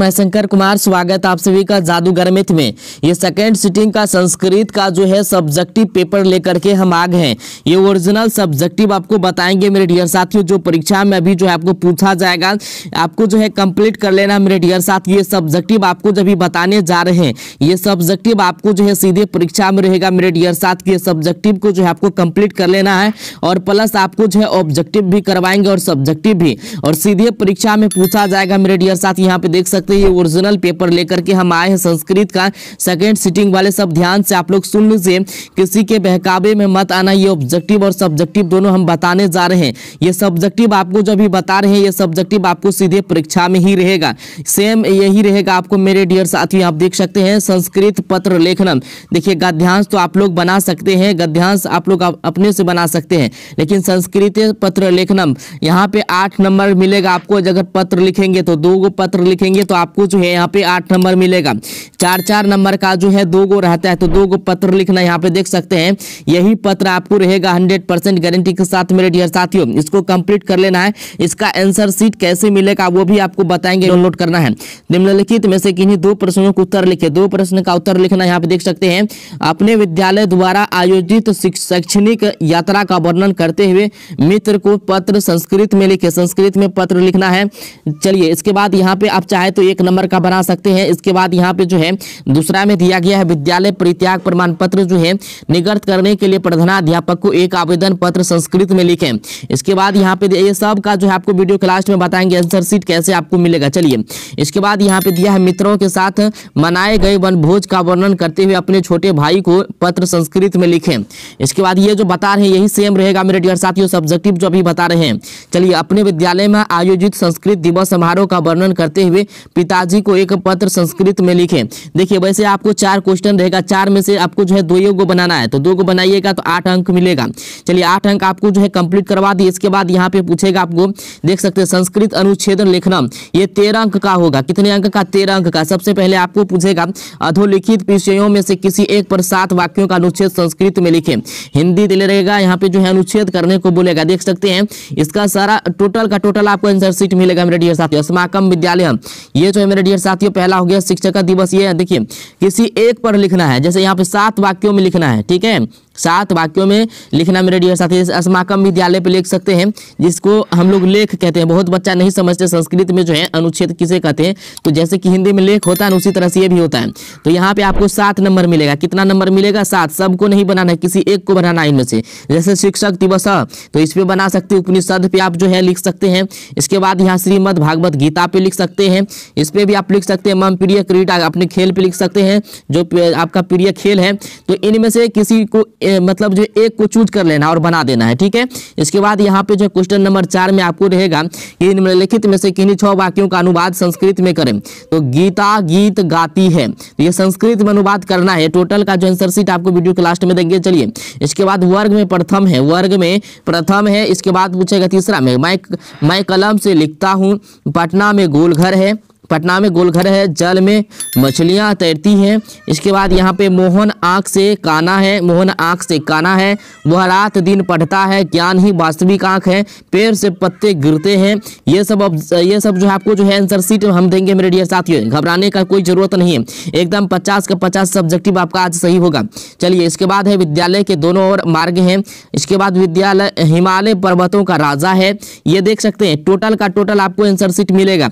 मैं शंकर कुमार स्वागत आप सभी का जादूगर मिथ में ये सेकेंड सिटिंग का संस्कृत का जो है सब्जेक्टिव पेपर लेकर के हम आ गए हैं ये ओरिजिनल सब्जेक्टिव आपको बताएंगे मेरे डियर साथियों जो परीक्षा में अभी जो है आपको पूछा जाएगा आपको जो है कंप्लीट कर लेना मेरे डियर साथ ये सब्जेक्टिव आपको जब बताने जा रहे हैं ये सब्जेक्टिव आपको जो है सीधे परीक्षा में रहेगा मेरे डियर साथ ये सब्जेक्टिव को जो है आपको कंप्लीट कर लेना है और प्लस आपको जो है ऑब्जेक्टिव भी करवाएंगे और सब्जेक्टिव भी और सीधे परीक्षा में पूछा जाएगा मेरे डियर साथ यहाँ पे देख सकते सकते हैं ये ओरिजिनल पेपर लेकर के हम आए हैं संस्कृत का सेकेंड सिटिंग वाले सब ध्यान से आप लोग सुन लीजिए किसी के बहकावे में मत आना ये ऑब्जेक्टिव और सब्जेक्टिव दोनों हम बताने जा रहे हैं ये सब्जेक्टिव आपको जो भी बता रहे हैं ये सब्जेक्टिव आपको सीधे परीक्षा में ही रहेगा सेम यही रहेगा आपको मेरे डियर साथियों आप देख सकते हैं संस्कृत पत्र लेखनम देखिए गद्यांश तो आप लोग बना सकते हैं गद्यांश आप लोग अपने से बना सकते हैं लेकिन संस्कृत पत्र लेखनम यहाँ पे आठ नंबर मिलेगा आपको अगर पत्र लिखेंगे तो दो गो पत्र लिखेंगे तो आपको जो है यहाँ पे आठ नंबर मिलेगा चार चार नंबर का जो है दो गो रहता है तो दो गो पत्र लिखना यहाँ पे देख सकते हैं यही पत्र आपको रहेगा हंड्रेड परसेंट गारंटी के साथ मेरे डियर साथियों इसको कंप्लीट कर लेना है इसका आंसर सीट कैसे मिलेगा वो भी आपको बताएंगे डाउनलोड करना है निम्नलिखित में से किन्हीं दो प्रश्नों का उत्तर लिखे दो प्रश्न का उत्तर लिखना यहाँ पे देख सकते हैं अपने विद्यालय द्वारा आयोजित शैक्षणिक यात्रा का वर्णन करते हुए मित्र को पत्र संस्कृत में लिखे संस्कृत में पत्र लिखना है चलिए इसके बाद यहाँ पे आप चाहे तो तो एक नंबर का बना सकते हैं इसके बाद यहाँ पे जो है दूसरा में दिया गया है विद्यालय परित्याग प्रमाण पत्र जो है निगत करने के लिए प्रधानाध्यापक को एक आवेदन पत्र संस्कृत में लिखें इसके बाद यहाँ पे ये सब का जो है आपको वीडियो के लास्ट में बताएंगे आंसर सीट कैसे आपको मिलेगा चलिए इसके बाद यहाँ पे दिया है मित्रों के साथ मनाए गए वनभोज का वर्णन करते हुए अपने छोटे भाई को पत्र संस्कृत में लिखें इसके बाद ये जो बता रहे हैं यही सेम रहेगा मेरे डियर साथियों सब्जेक्टिव जो अभी बता रहे हैं चलिए अपने विद्यालय में आयोजित संस्कृत दिवस समारोह का वर्णन करते हुए पिताजी को एक पत्र संस्कृत में लिखें देखिए वैसे आपको चार क्वेश्चन रहेगा चार में से आपको जो है दो योग बनाना है तो दो गो बनाइएगा तो आठ अंक मिलेगा चलिए आठ अंक आपको जो है कंप्लीट करवा दिए इसके बाद यहाँ पे पूछेगा आपको देख सकते हैं संस्कृत अनुच्छेद लिखना ये तेरह अंक का होगा कितने अंक का तेरह अंक का सबसे पहले आपको पूछेगा अधोलिखित विषयों में से किसी एक पर सात वाक्यों का अनुच्छेद संस्कृत में लिखे हिंदी दिले रहेगा यहाँ पे जो है अनुच्छेद करने को बोलेगा देख सकते हैं इसका सारा टोटल का टोटल आपको आंसर सीट मिलेगा मेरे डियर साथियों विद्यालय ये जो है मेरे डियर साथियों पहला हो गया शिक्षक दिवस ये देखिए किसी एक पर लिखना है जैसे यहाँ पे सात वाक्यों में लिखना है ठीक है सात वाक्यों में लिखना मेरे डियर साथी अस्माकम विद्यालय पे लिख सकते हैं जिसको हम लोग लेख कहते हैं बहुत बच्चा नहीं समझते संस्कृत में जो है अनुच्छेद किसे कहते हैं तो जैसे कि हिंदी में लेख होता है उसी तरह से ये भी होता है तो यहाँ पे आपको सात नंबर मिलेगा कितना नंबर मिलेगा सात सबको नहीं बनाना है किसी एक को बनाना है इनमें से जैसे शिक्षक दिवस तो इस पर बना सकते उपनिषद पे आप जो है लिख सकते हैं इसके बाद यहाँ श्रीमद भागवत गीता पे लिख सकते हैं इस पर भी आप लिख सकते हैं मम प्रिय क्रीडा अपने खेल पे लिख सकते हैं जो आपका प्रिय खेल है तो इनमें से किसी को मतलब जो एक को चूज कर लेना और बना देना है ठीक है इसके बाद यहाँ पे जो क्वेश्चन नंबर चार में आपको रहेगा कि निम्नलिखित में से किन्हीं छह वाक्यों का अनुवाद संस्कृत में करें तो गीता गीत गाती है तो ये संस्कृत में अनुवाद करना है टोटल का जो आंसर सीट आपको वीडियो के लास्ट में देंगे चलिए इसके बाद वर्ग में प्रथम है वर्ग में प्रथम है इसके बाद पूछेगा तीसरा में मैं मैं कलम से लिखता हूँ पटना में गोलघर है पटना में गोलघर है जल में मछलियाँ तैरती हैं इसके बाद यहाँ पे मोहन आँख से काना है मोहन आँख से काना है वह रात दिन पढ़ता है ज्ञान ही वास्तविक आँख है पेड़ से पत्ते गिरते हैं ये सब अब ये सब जो है आपको जो है आंसर सीट हम देंगे मेरे डियर साथियों घबराने का कोई ज़रूरत नहीं है एकदम पचास का पचास सब्जेक्टिव आपका आज सही होगा चलिए इसके बाद है विद्यालय के दोनों ओर मार्ग हैं इसके बाद विद्यालय हिमालय पर्वतों का राजा है ये देख सकते हैं टोटल का टोटल आपको आंसर सीट मिलेगा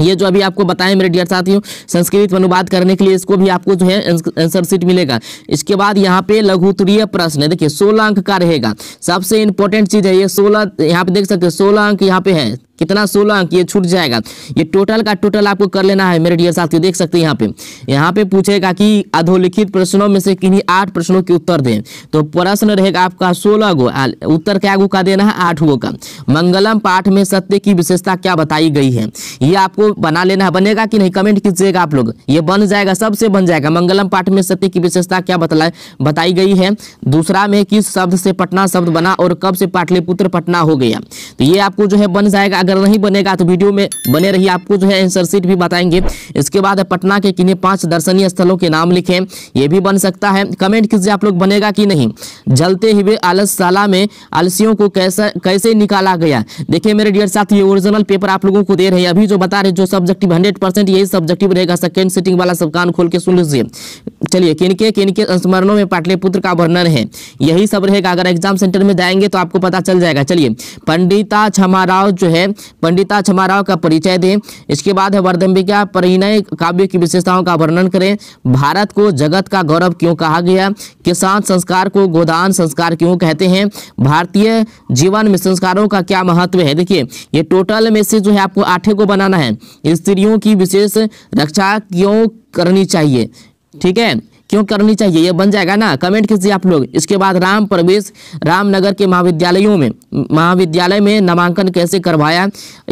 ये जो अभी आपको बताएं मेरे डियर साथियों संस्कृत अनुवाद करने के लिए इसको भी आपको जो है आंसर सीट मिलेगा इसके बाद यहाँ पे लघु उत्तरीय प्रश्न है देखिए सोलह अंक का रहेगा सबसे इंपॉर्टेंट चीज है ये सोलह यहाँ पे देख सकते हैं सोलह अंक यहाँ पे है कितना सोलह अंक ये छूट जाएगा ये टोटल का टोटल आपको कर लेना है मेरे डियर साथियों देख सकते हैं यहाँ पे यहाँ पे पूछेगा कि अधोलिखित प्रश्नों में से किन्हीं आठ प्रश्नों के उत्तर दें तो प्रश्न रहेगा आपका सोलह गो उत्तर क्या गो का देना है आठ गो का मंगलम पाठ में सत्य की विशेषता क्या बताई गई है ये आपको बना लेना है बनेगा कि नहीं कमेंट कीजिएगा आप लोग ये बन जाएगा सबसे बन जाएगा मंगलम पाठ में सत्य की विशेषता क्या बतला बताई गई है दूसरा में किस शब्द से पटना शब्द बना और कब से पाटलिपुत्र पटना हो गया तो ये आपको जो है बन जाएगा अगर नहीं बनेगा तो वीडियो में बने रही आपको जो है आंसर सीट भी बताएंगे इसके बाद पटना के किन्हीं पांच दर्शनीय स्थलों के नाम लिखें ये भी बन सकता है कमेंट कीजिए आप लोग बनेगा कि नहीं जलते हुए आलसशाला में आलसियों को कैसा कैसे निकाला गया देखिए मेरे डियर साथ ये ओरिजिनल पेपर आप लोगों को दे रहे हैं अभी जो बता रहे जो सब्जेक्टिव हंड्रेड परसेंट यही सब्जेक्टिव रहेगा सेकेंड सिटिंग वाला सब कान खोल के सुन लीजिए चलिए किनके किनके स्मरणों में पाटलिपुत्र का वर्णन है यही सब रहेगा अगर एग्जाम सेंटर में जाएंगे तो आपको पता चल जाएगा चलिए पंडिता क्षमा राव जो है पंडिता छमाराव का परिचय दें इसके बाद है वर्धम्बिका परिणय काव्य की विशेषताओं का वर्णन करें भारत को जगत का गौरव क्यों कहा गया किसान संस्कार को गोदान संस्कार क्यों कहते हैं भारतीय जीवन में संस्कारों का क्या महत्व है देखिए ये टोटल में से जो है आपको आठे को बनाना है स्त्रियों की विशेष रक्षा क्यों करनी चाहिए ठीक है क्यों करनी चाहिए ये बन जाएगा ना कमेंट कीजिए आप लोग इसके बाद राम प्रवेश रामनगर के महाविद्यालयों में महाविद्यालय में नामांकन कैसे करवाया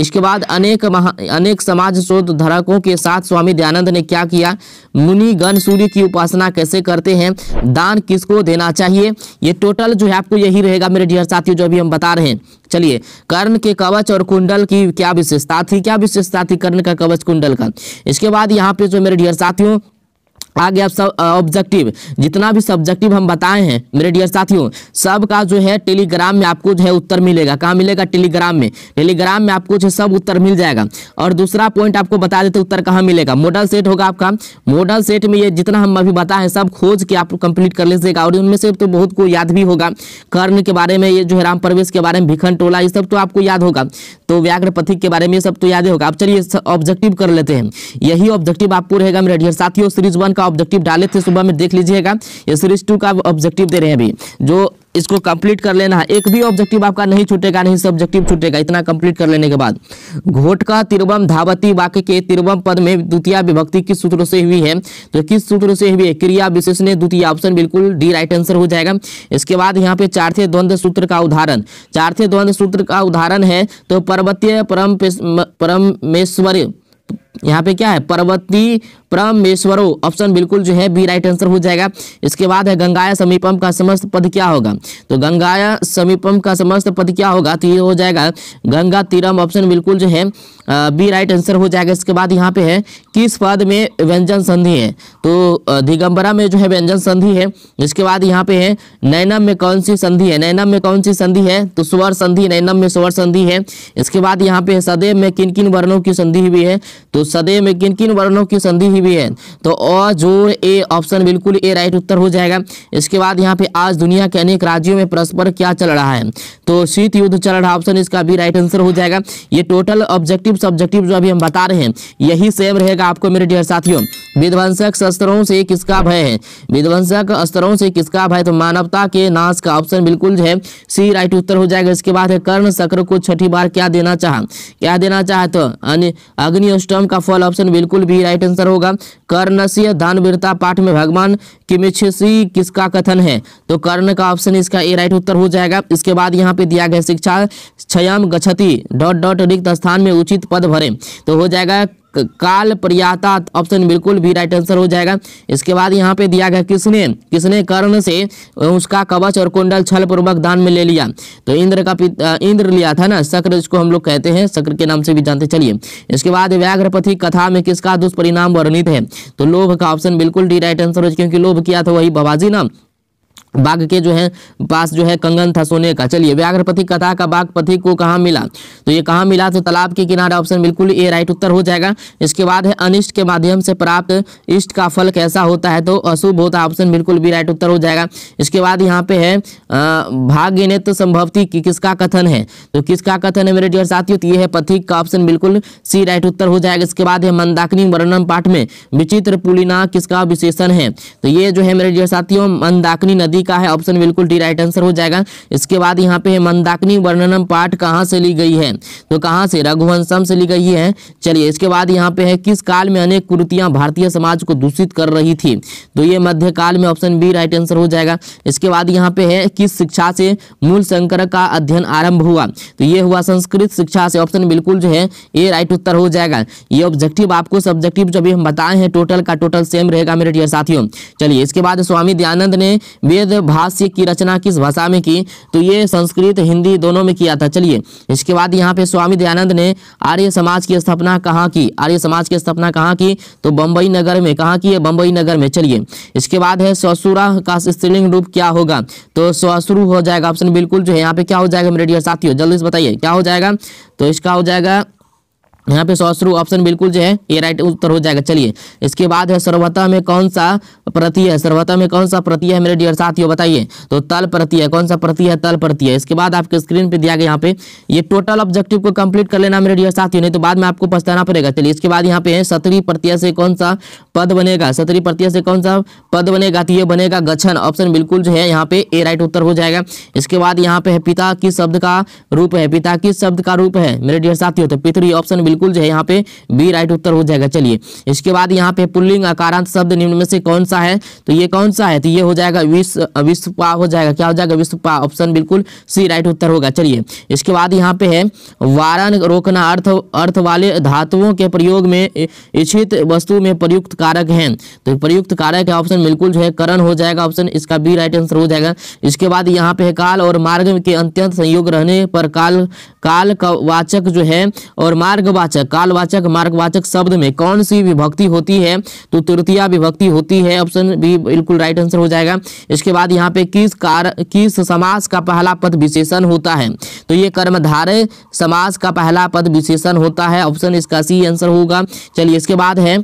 इसके बाद अनेक अनेक समाज शोध धारकों के साथ स्वामी दयानंद ने क्या किया मुनि गण सूर्य की उपासना कैसे करते हैं दान किसको देना चाहिए ये टोटल जो है आपको यही रहेगा मेरे डियर साथियों जो अभी हम बता रहे हैं चलिए कर्ण के कवच और कुंडल की क्या विशेषता थी क्या विशेषता थी कर्ण का कवच कुंडल का इसके बाद यहाँ पे जो मेरे डियर साथियों आगे आप सब ऑब्जेक्टिव जितना भी सब्जेक्टिव हम बताए हैं मेरे डियर साथियों सब का जो है टेलीग्राम में आपको जो है उत्तर मिलेगा कहाँ मिलेगा टेलीग्राम में टेलीग्राम में आपको जो है सब उत्तर मिल जाएगा और दूसरा पॉइंट आपको बता देते उत्तर कहाँ मिलेगा मॉडल सेट होगा आपका मॉडल सेट में ये जितना हम अभी बताए हैं सब खोज के आप कंप्लीट कर लीजिएगा और उनमें से तो बहुत को याद भी होगा कर्ण के बारे में ये जो है राम प्रवेश के बारे में भिखन टोला ये सब तो आपको याद होगा तो व्याघ्र पथिक के बारे में ये सब तो याद होगा आप चलिए ऑब्जेक्टिव कर लेते हैं यही ऑब्जेक्टिव आपको रहेगा मेरे डियर साथियों सीरीज वन का ऑब्जेक्टिव डाले थे सुबह में देख लीजिएगा ये सीरीज टू का ऑब्जेक्टिव दे रहे हैं अभी जो इसको कंप्लीट कर लेना है एक भी ऑब्जेक्टिव आपका नहीं छूटेगा नहीं सब्जेक्टिव छूटेगा इतना कंप्लीट कर लेने के बाद घोट का तिरुवम धावती वाक्य के तिरुवम पद में द्वितीय विभक्ति किस सूत्र से हुई है तो किस सूत्र से हुई है क्रिया विशेषण द्वितीय ऑप्शन बिल्कुल डी राइट आंसर हो जाएगा इसके बाद यहाँ पे चारथे द्वंद्व सूत्र का उदाहरण चारथे द्वंद्व सूत्र का उदाहरण है तो पर्वतीय परम परमेश्वर यहाँ पे क्या है पर्वती परमेश्वरो ऑप्शन बिल्कुल जो है बी राइट आंसर हो जाएगा इसके बाद है गंगाया समीपम का समस्त पद क्या होगा तो गंगाया समीपम का समस्त पद क्या होगा तो ये हो जाएगा गंगा तीरम ऑप्शन बिल्कुल जो है बी राइट आंसर हो जाएगा इसके बाद यहाँ पे है किस पद में व्यंजन संधि है तो दिगंबरा में जो है व्यंजन संधि है इसके बाद यहाँ पे है नैनम में कौन सी संधि है नैनम में कौन सी संधि है तो स्वर संधि नैनम में स्वर संधि है इसके बाद यहाँ पे सदैव में किन किन वर्णों की संधि हुई है तो तो सदैव में किन किन वर्णों की संधि ही भी है तो अ जोर ए ऑप्शन बिल्कुल ए राइट उत्तर हो जाएगा इसके बाद यहाँ पे आज दुनिया के अनेक राज्यों में परस्पर क्या चल रहा है तो शीत युद्ध चल रहा ऑप्शन इसका भी राइट आंसर हो जाएगा ये टोटल ऑब्जेक्टिव सब्जेक्टिव जो अभी हम बता रहे हैं यही सेम रहेगा आपको मेरे डियर साथियों विध्वंसक शस्त्रों से किसका भय है विध्वंसक स्तरों से किसका भय तो मानवता के नाश का ऑप्शन बिल्कुल है सी राइट उत्तर हो जाएगा इसके बाद कर्ण शक्र को छठी बार क्या देना चाह क्या देना चाह तो अग्निष्टम का फॉल ऑप्शन बिल्कुल भी राइट आंसर होगा कर्णसीय दान वीरता पाठ में भगवान किमिछसी किसका कथन है तो कर्ण का ऑप्शन इसका ए राइट उत्तर हो जाएगा इसके बाद यहाँ पे दिया गया शिक्षा क्षयम गछति डॉट डॉट रिक्त स्थान में उचित पद भरे तो हो जाएगा काल प्रयाता ऑप्शन बिल्कुल भी राइट आंसर हो जाएगा इसके बाद यहाँ पे दिया गया किसने किसने कर्ण से उसका कवच और कुंडल छल पूर्वक दान में ले लिया तो इंद्र का इंद्र लिया था ना शक्र जिसको हम लोग कहते हैं शक्र के नाम से भी जानते चलिए इसके बाद व्याघ्रपति कथा में किसका दुष्परिणाम वर्णित है तो लोभ का ऑप्शन बिल्कुल डी राइट आंसर हो क्योंकि लोभ किया था वही बाबाजी ना बाघ के जो है पास जो है कंगन था सोने का चलिए व्याघ्रपति कथा का बाघ पथी को कहाँ मिला तो ये कहाँ मिला तो तालाब के किनारे ऑप्शन बिल्कुल ए राइट उत्तर हो जाएगा इसके बाद है अनिष्ट के माध्यम से प्राप्त इष्ट का फल कैसा होता है तो अशुभ होता है ऑप्शन बिल्कुल बी राइट उत्तर हो जाएगा इसके बाद यहाँ पे है भाग्य तो संभवती कि किसका कथन है तो किसका कथन है मेरे डियर साथियों तो ये है पथिक का ऑप्शन बिल्कुल सी राइट उत्तर हो जाएगा इसके बाद है मंदाकिनी वर्णन पाठ में विचित्र पुलिना किसका विशेषण है तो ये जो है मेरे डियर साथियों मंदाकिनी नदी नदी का है ऑप्शन बिल्कुल डी राइट आंसर हो जाएगा इसके बाद यहाँ पे मंदाकिनी वर्णनम पाठ कहाँ से ली गई है तो कहाँ से रघुवंशम से ली गई है चलिए इसके बाद यहाँ पे है किस काल में अनेक कुरुतियां भारतीय समाज को दूषित कर रही थी तो ये मध्यकाल में ऑप्शन बी राइट आंसर हो जाएगा इसके बाद यहाँ पे है किस शिक्षा से मूल शंकर का अध्ययन आरंभ हुआ तो ये हुआ संस्कृत शिक्षा से ऑप्शन बिल्कुल जो है ये राइट उत्तर हो जाएगा ये ऑब्जेक्टिव आपको सब्जेक्टिव जो भी हम बताए हैं टोटल का टोटल सेम रहेगा मेरे डियर साथियों चलिए इसके बाद स्वामी दयानंद ने वेद बाद भाष्य की रचना किस भाषा में की तो ये संस्कृत हिंदी दोनों में किया था चलिए इसके बाद यहाँ पे स्वामी दयानंद ने आर्य समाज की स्थापना कहाँ की आर्य समाज की स्थापना कहाँ की तो बम्बई नगर में कहाँ की है बम्बई नगर में चलिए इसके बाद है ससुरा का स्त्रीलिंग रूप क्या होगा तो ससुरु हो जाएगा ऑप्शन बिल्कुल जो है यहाँ पे क्या हो जाएगा मेरे डियर साथियों जल्दी से बताइए क्या हो जाएगा तो इसका हो जाएगा यहाँ पे सौश्रु ऑप्शन बिल्कुल जो है ये राइट उत्तर हो जाएगा चलिए इसके बाद है सर्वता में कौन सा प्रति है सर्वता में कौन सा प्रति है मेरे डियर साथियों बताइए तो तल है कौन सा प्रति है तल है इसके बाद आपके स्क्रीन पे दिया गया यहाँ पे ये टोटल ऑब्जेक्टिव को कंप्लीट कर लेना मेरे डियर साथियों नहीं तो बाद में आपको पछताना पड़ेगा चलिए इसके बाद यहाँ पे है सतरी प्रत्यय से कौन सा पद बनेगा सतरी प्रत्यय से कौन सा पद बनेगा तो ये बनेगा गछन ऑप्शन बिल्कुल जो है यहाँ पे ए राइट उत्तर हो जाएगा इसके बाद यहाँ पे है पिता किस शब्द का रूप है पिता किस शब्द का रूप है मेरे डियर साथियों तो पितरी ऑप्शन बिल्कुल बिल्कुल जो है यहाँ पे बी राइट उत्तर हो जाएगा चलिए इसके बाद यहाँ पे पुल्लिंग अकारांत शब्द निम्न में से कौन सा है तो ये कौन सा है तो ये हो जाएगा विश्व विश्वपा हो जाएगा क्या हो जाएगा विश्वपा ऑप्शन बिल्कुल सी राइट उत्तर होगा चलिए इसके बाद यहाँ पे है वारण रोकना अर्थ अर्थ वाले धातुओं के प्रयोग में इच्छित वस्तु में प्रयुक्त कारक है तो प्रयुक्त कारक है ऑप्शन बिल्कुल जो है करण हो जाएगा ऑप्शन इसका बी राइट आंसर हो जाएगा इसके बाद यहाँ पे काल और मार्ग के अंत्यंत संयोग रहने पर काल काल का वाचक जो है और मार्ग कालवाचक कालवाचक मार्गवाचक शब्द में कौन सी विभक्ति होती है तो तृतीया विभक्ति होती है ऑप्शन बी बिल्कुल राइट आंसर हो जाएगा इसके बाद यहाँ पे किस कार किस समास का पहला पद विशेषण होता है तो ये कर्मधारय समास का पहला पद विशेषण होता है ऑप्शन इसका सी आंसर होगा चलिए इसके बाद है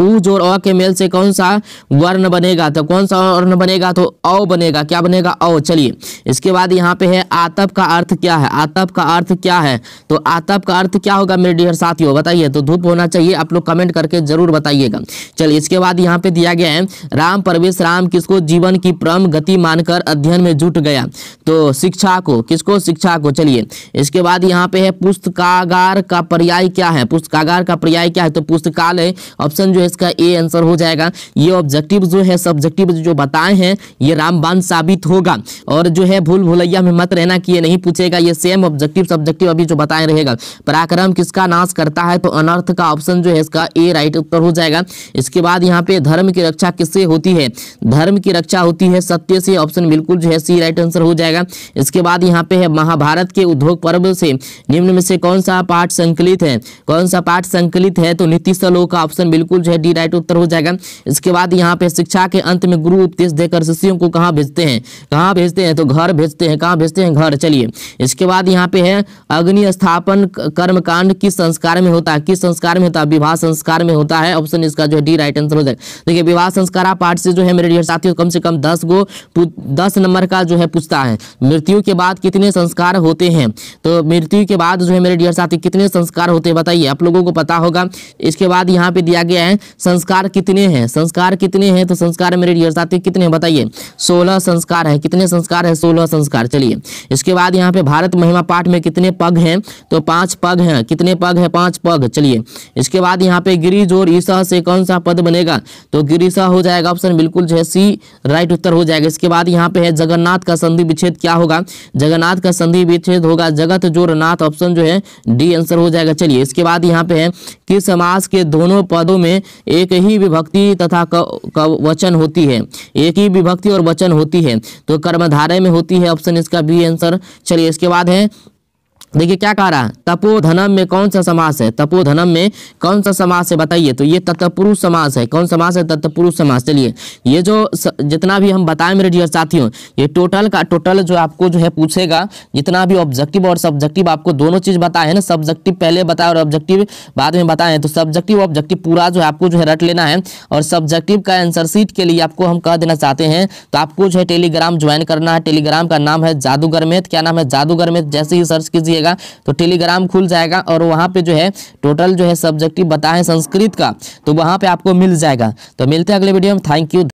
ऊ जोर अ के मेल से कौन सा वर्ण बनेगा तो कौन सा वर्ण बनेगा तो अ बनेगा क्या बनेगा अ चलिए इसके बाद यहाँ पे है आतप का अर्थ क्या है आतप का अर्थ क्या है तो आतप का अर्थ क्या होगा मेरे डियर साथियों बताइए तो धूप होना चाहिए आप लोग कमेंट करके जरूर बताइएगा चलिए इसके बाद यहाँ पे दिया गया है राम परवेश राम किसको जीवन की परम गति मानकर अध्ययन में जुट गया तो शिक्षा को किसको शिक्षा को चलिए इसके बाद यहाँ पे है पुस्तकागार का पर्याय क्या है पुस्तकागार का पर्याय क्या है तो पुस्तकालय ऑप्शन ऑप्शन जो है इसका ए आंसर हो जाएगा ये ऑब्जेक्टिव जो है सब्जेक्टिव जो बताए हैं ये रामबान साबित होगा और जो है भूल भुलैया में मत रहना कि ये नहीं पूछेगा ये सेम ऑब्जेक्टिव सब्जेक्टिव अभी जो बताए रहेगा पराक्रम किसका नाश करता है तो अनर्थ का ऑप्शन जो है इसका ए राइट उत्तर हो जाएगा इसके बाद यहाँ पे धर्म की रक्षा किससे होती है धर्म की रक्षा होती है सत्य से ऑप्शन बिल्कुल जो है सी राइट आंसर हो जाएगा इसके बाद यहाँ पे है महाभारत के उद्योग पर्व से निम्न में से कौन सा पाठ संकलित है कौन सा पाठ संकलित है तो नीति सलोक का ऑप्शन बिल्कुल बिल्कुल जो है डी राइट उत्तर हो जाएगा इसके बाद यहाँ पे शिक्षा के अंत में गुरु उपदेश देकर शिष्यों को कहाँ भेजते हैं कहाँ भेजते हैं तो घर भेजते हैं कहाँ भेजते हैं घर चलिए इसके बाद यहाँ पे है अग्नि स्थापन कर्मकांड किस संस्कार में होता है किस संस्कार में होता है विवाह संस्कार में होता है ऑप्शन इसका जो है डी राइट आंसर हो जाएगा देखिए विवाह संस्कार पाठ से जो है मेरे डियर साथियों कम से कम दस गो दस नंबर का जो है पूछता है मृत्यु के बाद कितने संस्कार होते हैं तो मृत्यु के बाद जो है मेरे डियर साथी कितने संस्कार होते हैं बताइए आप लोगों को पता होगा इसके बाद यहाँ पे दिया गया है हैं संस्कार कितने हैं संस्कार कितने हैं तो संस्कार मेरे डियर साथी कितने बताइए सोलह संस्कार है कितने संस्कार है सोलह संस्कार चलिए इसके बाद यहाँ पे भारत महिमा पाठ में कितने पग हैं तो पांच पग हैं कितने पग है पांच पग चलिए इसके बाद यहाँ पे गिरिज और ईसा से कौन सा पद बनेगा तो गिरिशा हो जाएगा ऑप्शन बिल्कुल जो है सी राइट उत्तर हो जाएगा इसके बाद यहाँ पे है जगन्नाथ का संधि विच्छेद क्या होगा जगन्नाथ का संधि विच्छेद होगा जगत जोर नाथ ऑप्शन जो है डी आंसर हो जाएगा चलिए इसके बाद यहाँ पे है कि समाज के दोनों पदों में एक ही विभक्ति तथा वचन होती है एक ही विभक्ति और वचन होती है तो कर्मधारय में होती है ऑप्शन इसका बी आंसर चलिए इसके बाद है देखिए क्या कह रहा है तपोधनम में कौन सा समास है तपोधनम में कौन सा समास है बताइए तो ये तत्पुरुष समास है कौन समास है तत्पुरुष समास चलिए ये जो स, जितना भी हम बताएं मेरे डियर साथियों ये टोटल का टोटल जो आपको जो है पूछेगा जितना भी ऑब्जेक्टिव और सब्जेक्टिव आपको दोनों चीज़ बताए ना सब्जेक्टिव पहले बताए और ऑब्जेक्टिव बाद में बताए तो सब्जेक्टिव ऑब्जेक्टिव पूरा जो है आपको जो है रट लेना है और सब्जेक्टिव का आंसर सीट के लिए आपको हम कह देना चाहते हैं तो आपको जो है टेलीग्राम ज्वाइन करना है टेलीग्राम का नाम है जादूगर मेथ क्या नाम है जादूगर मेथ जैसे ही सर्च कीजिए कीजिएगा तो टेलीग्राम खुल जाएगा और वहाँ पे जो है टोटल जो है सब्जेक्टिव बताएं संस्कृत का तो वहाँ पे आपको मिल जाएगा तो मिलते हैं अगले वीडियो में थैंक यू